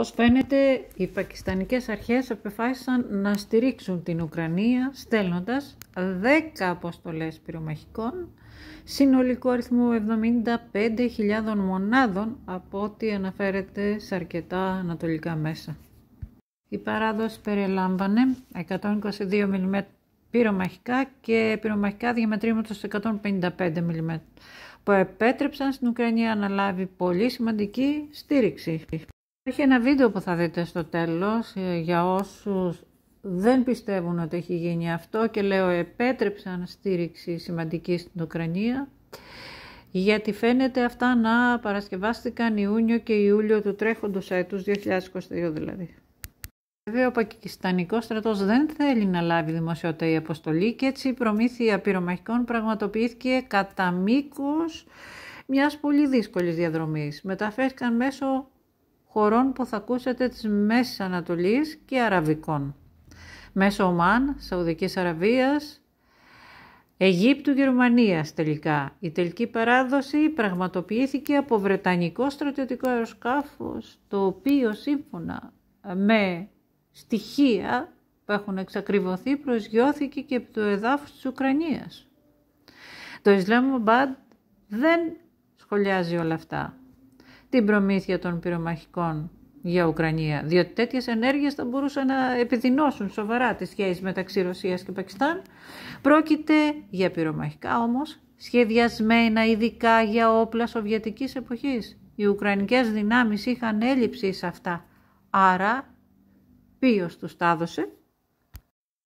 Ως φαίνεται, οι πακιστανικές αρχές αποφάσισαν να στηρίξουν την Ουκρανία στέλνοντας 10 αποστολές πυρομαχικών, συνολικό αριθμό 75.000 μονάδων από ό,τι αναφέρεται σε αρκετά ανατολικά μέσα. Η παράδοση περιλάμβανε 122 mm πυρομαχικά και πυρομαχικά διαμετρήματος 155 mm που επέτρεψαν στην Ουκρανία να λάβει πολύ σημαντική στήριξη. Υπάρχει ένα βίντεο που θα δείτε στο τέλος ε, για όσους δεν πιστεύουν ότι έχει γίνει αυτό και λέω επέτρεψαν στήριξη σημαντική στην Ουκρανία γιατί φαίνεται αυτά να παρασκευάστηκαν Ιούνιο και Ιούλιο του τρέχοντος έτους 2022 δηλαδή. Βέβαια ο Πακιστανικός στρατός δεν θέλει να λάβει δημοσιότητα η αποστολή και έτσι η προμήθεια πυρομαχικών πραγματοποιήθηκε κατά μήκος μιας πολύ δύσκολης διαδρομής. Μεταφέρθηκαν μέσω χωρών που θα ακούσετε της Μέσης Ανατολής και Αραβικών. Μέσω Ομάν, Σαουδικής Αραβίας, Αιγύπτου, Γερμανίας τελικά. Η τελική παράδοση πραγματοποιήθηκε από Βρετανικό στρατιωτικό αεροσκάφος, το οποίο σύμφωνα με στοιχεία που έχουν εξακριβωθεί προσγειώθηκε και από το εδάφος της Ουκρανίας. Το Ισλάμ δεν σχολιάζει όλα αυτά την προμήθεια των πυρομαχικών για Ουκρανία, διότι τέτοιες ενέργειες θα μπορούσαν να επιδεινώσουν σοβαρά τις σχέσεις μεταξύ Ρωσίας και Πακιστάν. Πρόκειται για πυρομαχικά όμως σχεδιασμένα ειδικά για όπλα σοβιετικής εποχής. Οι Ουκρανικές δυνάμεις είχαν έλλειψη σε αυτά, άρα ποιος τους τα έδωσε.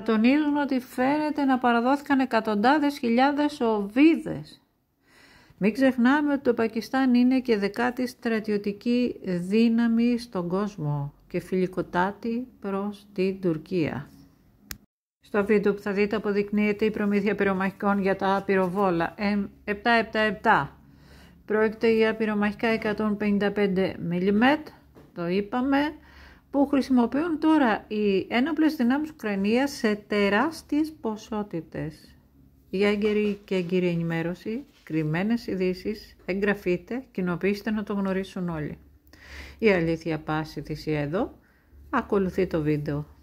Τονίζουν ότι φαίνεται να παραδόθηκαν εκατοντάδες χιλιάδες οβίδες μην ξεχνάμε ότι το Πακιστάν είναι και δεκάτη στρατιωτική δύναμη στον κόσμο και φιλικοτάτη προς την Τουρκία. Στο βίντεο που θα δείτε αποδεικνύεται η προμήθεια πυρομαχικών για τα πυροβόλα M777. Πρόκειται για πυρομαχικά 155 mm, το είπαμε, που χρησιμοποιούν τώρα οι ένοπλες δυνάμεις Ουκρανίας σε τεράστιες ποσότητες. Για έγκαιρη και έγκυρη ενημέρωση κρυμμένες ειδήσεις, εγγραφείτε, κοινοποιήστε να το γνωρίσουν όλοι. Η αλήθεια πάση θυσία εδώ, ακολουθεί το βίντεο.